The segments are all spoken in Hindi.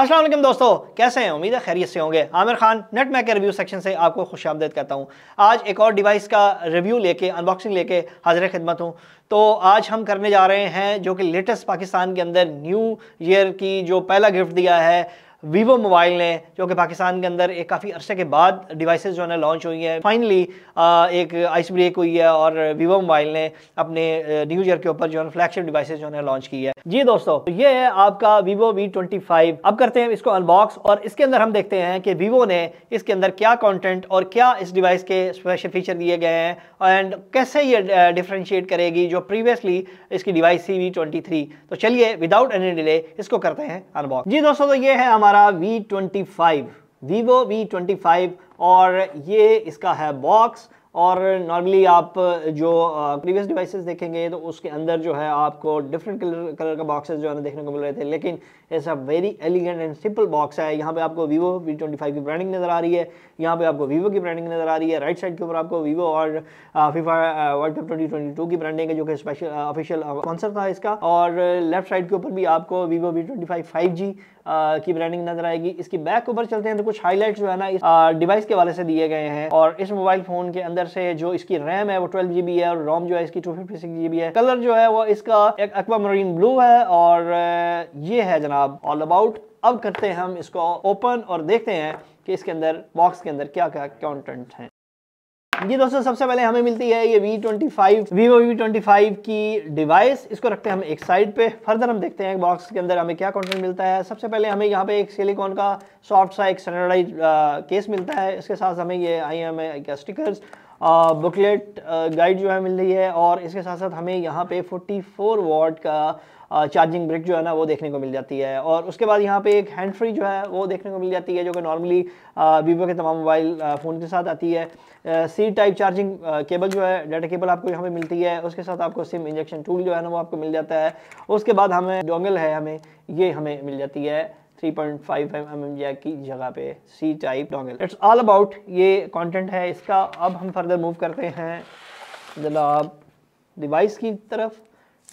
असलम दोस्तों कैसे हैं उम्मीद है खैरियत से होंगे आमिर खान नेट मैके रिव्यू सेक्शन से आपको खुश आमदेद कहता हूं आज एक और डिवाइस का रिव्यू लेके अनबॉक्सिंग लेके हाजिर खिदमत हूं तो आज हम करने जा रहे हैं जो कि लेटेस्ट पाकिस्तान के अंदर न्यू ईयर की जो पहला गिफ्ट दिया है वीवो मोबाइल ने जो कि पाकिस्तान के अंदर एक काफ़ी अरसे के बाद डिवाइसेस जो है ना लॉन्च हुई हैं फाइनली एक आइस ब्रेक हुई है और वीवो मोबाइल ने अपने न्यू ईयर के ऊपर जो है फ्लैगशिप डिवाइसेस जो है लॉन्च की है जी दोस्तों तो ये है आपका वीवो वी ट्वेंटी फाइव अब करते हैं इसको अनबॉक्स और इसके अंदर हम देखते हैं कि वीवो ने इसके अंदर क्या कॉन्टेंट और क्या इस डिवाइस के स्पेशल फीचर दिए गए हैं एंड कैसे ये डिफ्रेंशिएट करेगी जो प्रीवियसली इसकी डिवाइस थी वी तो चलिए विदाउट एनी डिले इसको करते हैं अनबॉक्स जी दोस्तों तो ये है हमारा हमारा V25 Vivo V25 और ये इसका है बॉक्स और नॉर्मली आप जो प्रीवियस डिवाइसेस देखेंगे तो उसके अंदर जो है आपको डिफरेंट कलर कलर का बॉक्सेस जो है ना देखने को मिल रहे थे लेकिन ऐसा very elegant and simple box है यहाँ पे आपको वीवो वी ट्वेंटी फाइव की ब्रांडिंग नज़र आ रही है यहाँ पे आपको वीवो की ब्रांडिंग नज़र आ रही है राइट साइड के ऊपर आपको वीवो और FIFA World Cup twenty twenty two की ब्रांडिंग है जो कि स्पेशल ऑफिशियल कॉन्सर था इसका और लेफ्ट साइड के ऊपर भी आपको Vivo V twenty five five G की ब्रांडिंग नजर आएगी इसकी बैक ऊपर चलते हैं तो कुछ हाईलाइट जो है ना इस डिवाइस के वाले से दिए गए हैं और इस मोबाइल फ़ोन के अंदर अंदर से जो इसकी रैम है वो ट्वेल्व जीबी है और रोम जो है इसकी टू फिफ्टी सिक्स जीबी है कलर जो है वो इसका एक अक्वा मरीन ब्लू है और ये है जनाब ऑल अबाउट अब करते हैं हम इसको ओपन और देखते हैं कि इसके अंदर बॉक्स के अंदर क्या क्या कंटेंट हैं ये दोस्तों सबसे पहले हमें मिलती है ये V25 Vivo V25 की डिवाइस इसको रखते हैं हम एक साइड पे फर्दर हम देखते हैं बॉक्स के अंदर हमें क्या कंटेंट मिलता है सबसे पहले हमें यहाँ पे एक सिलिकॉन का सॉफ्ट सा एक स्टैंडर्डाइज केस मिलता है इसके साथ हमें ये I am a stickers booklet guide जो है मिल रही है और इसके साथ साथ हमें यहाँ पे फोर्टी वॉट का चार्जिंग ब्रिक जो है ना वो देखने को मिल जाती है और उसके बाद यहाँ पे एक हैंड फ्री जो है वो देखने को मिल जाती है जो कि नॉर्मली वीवो के तमाम मोबाइल फ़ोन के साथ आती है सी टाइप चार्जिंग केबल जो है डाटा केबल आपको यहाँ पे मिलती है उसके साथ आपको सिम इंजेक्शन टूल जो है ना वो आपको मिल जाता है उसके बाद हमें डोंगल है हमें ये हमें मिल जाती है 3.5 एम जैक की जगह पे C type dongle it's all about ये कंटेंट है इसका अब हम फर्दर मूव करते हैं जनाब डिवाइस की तरफ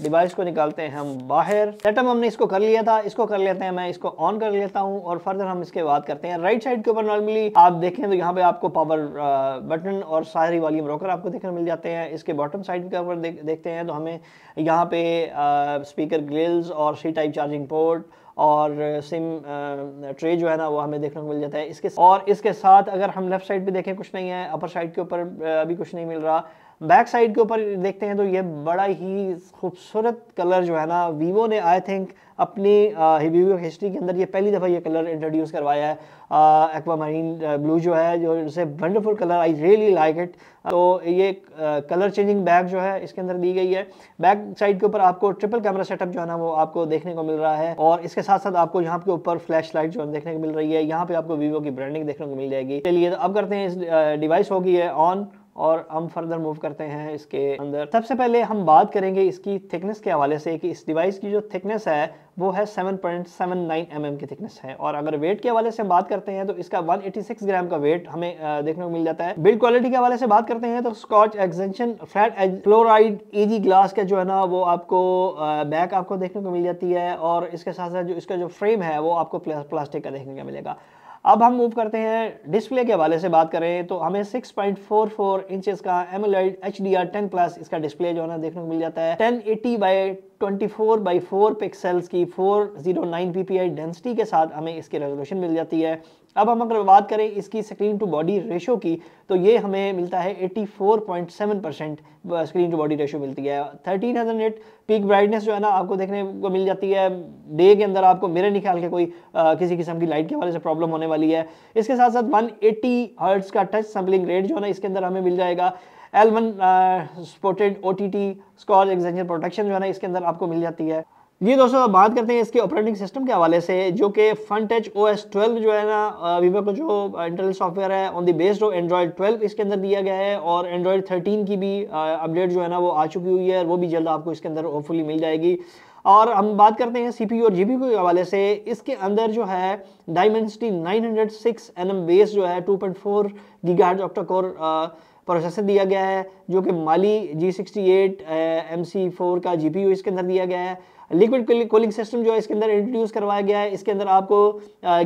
डिवाइस को निकालते हैं हम बाहर सेटअप हमने इसको कर लिया था इसको कर लेते हैं मैं इसको ऑन कर लेता हूँ और फर्दर हम इसके बाद करते हैं राइट साइड के ऊपर नॉर्मली आप देखें तो यहाँ पे आपको पावर बटन uh, और सारी वॉल्यूम रोकर आपको देखने मिल जाते हैं इसके बॉटम साइड के ऊपर देख, देखते हैं तो हमें यहाँ पे स्पीकर uh, ग्रिल्स और सी टाइप चार्जिंग पोर्ट और सिम ट्रे uh, जो है ना वो हमें देखने को मिल जाता है इसके और इसके साथ अगर हम लेफ्ट साइड पे देखें कुछ नहीं है अपर साइड के ऊपर अभी कुछ नहीं मिल रहा बैक साइड के ऊपर देखते हैं तो ये बड़ा ही खूबसूरत कलर जो है ना वीवो ने आई थिंक अपनी वीवो हिस्ट्री के अंदर ये पहली दफ़ा ये कलर इंट्रोड्यूस करवाया है एक्वा मरीन ब्लू जो है जो इसे wonderful colour I really like it तो ये कलर चेंजिंग बैग जो है इसके अंदर दी गई है बैक साइड के ऊपर आपको ट्रिपल कैमरा सेटअप जो है ना वो आपको देखने को मिल रहा है और इसके साथ साथ आपको यहाँ के ऊपर फ्लैश लाइट जो है देखने को मिल रही है यहाँ पर आपको वीवो की ब्रांडिंग देखने को मिल जाएगी चलिए तो अब करते हैं इस डिवाइस होगी है ऑन और हम फर्दर मूव करते हैं इसके अंदर सबसे पहले हम बात करेंगे इसकी थिकनेस के हवाले से कि इस डिवाइस की जो थिकनेस है वो है 7.79 mm की थिकनेस है और अगर वेट के हवाले से बात करते हैं तो इसका 186 ग्राम का वेट हमें देखने को मिल जाता है बिल्ड क्वालिटी के हवाले से बात करते हैं तो scotch extension flat chloride E easy glass का जो है ना वो आपको बैक आपको देखने को मिल जाती है और इसके साथ साथ जो इसका जो फ्रेम है वो आपको प्लास्टिक का देखने को मिलेगा अब हम मूव करते हैं डिस्प्ले के हवाले से बात करें तो हमें 6.44 पॉइंट का AMOLED H D R ten plus इसका डिस्प्ले जो है ना देखने को मिल जाता है ten eighty by 24 by four pixels की 409 जीरो डेंसिटी के साथ हमें इसकी रेजोल्यूशन मिल जाती है अब हम अगर बात करें इसकी स्क्रीन टू बॉडी रेशो की तो ये हमें मिलता है 84.7 percent screen to body ratio मिलती है 1300 नेट पीक ब्राइटनेस जो है ना आपको देखने को मिल जाती है डे के अंदर आपको मेरे नहीं ख्याल के कोई आ, किसी किस्म की लाइट के हवाले से प्रॉब्लम होने वाली है इसके साथ साथ वन हर्ट्स का टच सैम्पलिंग रेट जो है ना इसके अंदर हमें मिल जाएगा L one supported O T T Schott extension protection जो है ना इसके अंदर आपको मिल जाती है ये दोस्तों बात करते हैं इसके ऑपरेटिंग सिस्टम के हवाले से जो कि fun touch O S twelve जो है ना वीवो uh, का जो इंटरनल uh, सॉफ्टवेयर है on the based of Android twelve इसके अंदर दिया गया है और एंड्रॉयड थर्टीन की भी अपडेट uh, जो है ना वो आ चुकी हुई है वो भी जल्द आपको इसके अंदर होपफुली मिल जाएगी और हम बात करते हैं सी और जी के हवाले से इसके अंदर जो है डायमेंसिटी 906 एम बेस जो है 2.4 point four gigahertz octa core processor दिया गया है जो कि Mali G sixty eight M C four का जी पी यू इसके अंदर दिया गया है लिक्विड कूलिंग सिस्टम जो है इसके अंदर इंट्रोड्यूस करवाया गया है इसके अंदर आपको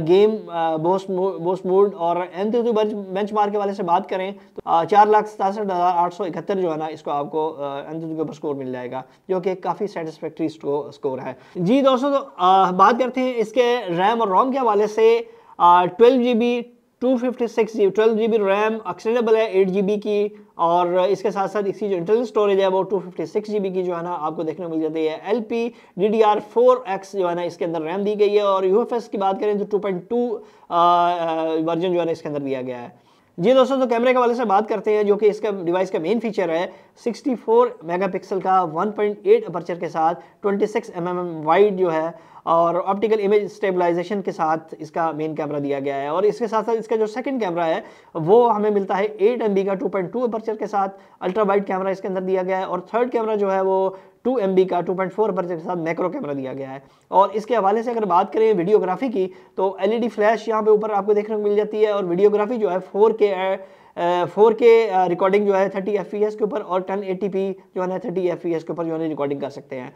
गेम बोस्ट बोस्ट मोड और एम थ्री बेंच मार्क के वाले से बात करें तो चार लाख सतासठ हज़ार आठ सौ इकहत्तर जो है ना इसको आपको एम थ्री पर स्कोर मिल जाएगा जो कि काफ़ी सेटिस्फैक्ट्री स्कोर है जी दोस्तों तो बात करते हैं इसके रैम और रोम के हवाले से twelve G B two fifty six G twelve G B RAM extendable है एट जी बी की और इसके साथ साथ इसकी जो इंटरनल स्टोरेज है वो two fifty six G B की जो है ना आपको देखने मिल जाती है L P D D R four X जो है ना इसके अंदर रैम दी गई है और यू एफ एस की बात करें तो टू पॉइंट टू वर्जन जो है ना इसके अंदर दिया गया है जी दोस्तों तो कैमरे के वाले से बात करते हैं जो कि इसका डिवाइस का मेन फीचर है 64 मेगापिक्सल का 1.8 अपर्चर के साथ 26 सिक्स mm वाइड जो है और ऑप्टिकल इमेज स्टेबलाइजेशन के साथ इसका मेन कैमरा दिया गया है और इसके साथ साथ इसका जो सेकंड कैमरा है वो हमें मिलता है एट एम का 2.2 अपर्चर के साथ अल्ट्रा वाइड कैमरा इसके अंदर दिया गया है और थर्ड कैमरा जो है वो टू एम का टू पॉइंट फोर के साथ मैक्रो कैमरा दिया गया है और इसके हवाले से अगर बात करें वीडियोग्राफी की तो डी फ्लैश यहाँ पे ऊपर आपको देखने को मिल जाती है और वीडियोग्राफी जो है फोर के फोर के रिकॉर्डिंग जो है थर्टी एफ के ऊपर और टेन जो है थर्टी एफ के ऊपर जो है रिकॉर्डिंग कर सकते हैं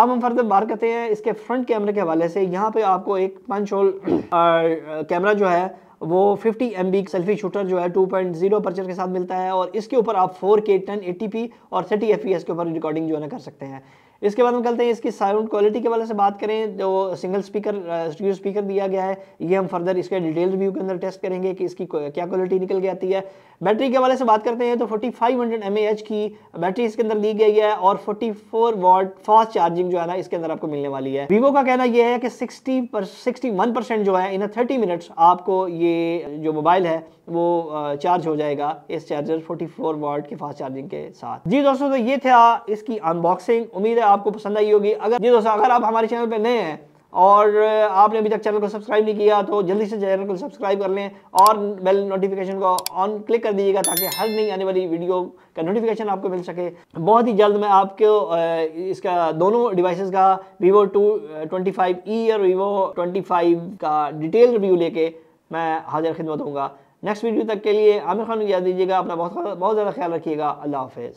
अब हम फर्दर बात करते हैं इसके फ्रंट कैमरे के हवाले से यहाँ पे आपको एक पंच होल कैमरा जो है वो 50 एम सेल्फी शूटर जो है 2.0 परचर के साथ मिलता है और इसके ऊपर आप 4K 1080p और 30 fps के ऊपर रिकॉर्डिंग जो है ना कर सकते हैं इसके बाद हम कहते हैं इसकी साउंड क्वालिटी के वाले से बात करें जो सिंगल स्पीकर स्टूडियो स्पीकर दिया गया है ये हम फर्दर इसके डिटेल्स रिव्यू के अंदर टेस्ट करेंगे कि इसकी क्या क्वालिटी निकल के आती है बैटरी के हवाले से बात करते हैं तो 4500 फाइव की बैटरी इसके अंदर दी गई है और 44 वॉट फास्ट चार्जिंग जो है ना इसके अंदर आपको मिलने वाली है वीवो का कहना यह है कि 60 पर 61 परसेंट जो है इन थर्टी मिनट्स आपको ये जो मोबाइल है वो चार्ज हो जाएगा इस चार्जर 44 वॉट के फास्ट चार्जिंग के साथ जी दोस्तों तो ये था इसकी अनबॉक्सिंग उम्मीद है आपको पसंद आई होगी अगर जी दोस्तों अगर आप हमारे चैनल पर नए हैं और आपने अभी तक चैनल को सब्सक्राइब नहीं किया तो जल्दी से चैनल को सब्सक्राइब कर लें और बेल नोटिफिकेशन को ऑन क्लिक कर दीजिएगा ताकि हर नई आने वाली वीडियो का नोटिफिकेशन आपको मिल सके बहुत ही जल्द मैं आपको इसका दोनों डिवाइसेस का Vivo two twenty five E e और वीवो ट्वेंटी फाइव का डिटेल रिव्यू लेके मैं हाजिर खिदमत हूँ नेक्स्ट वीडियो तक के लिए आमिर खान को याद दीजिएगा अपना बहुत बहुत ज़्यादा ख्याल रखिएगा अल्लाह हाफिज़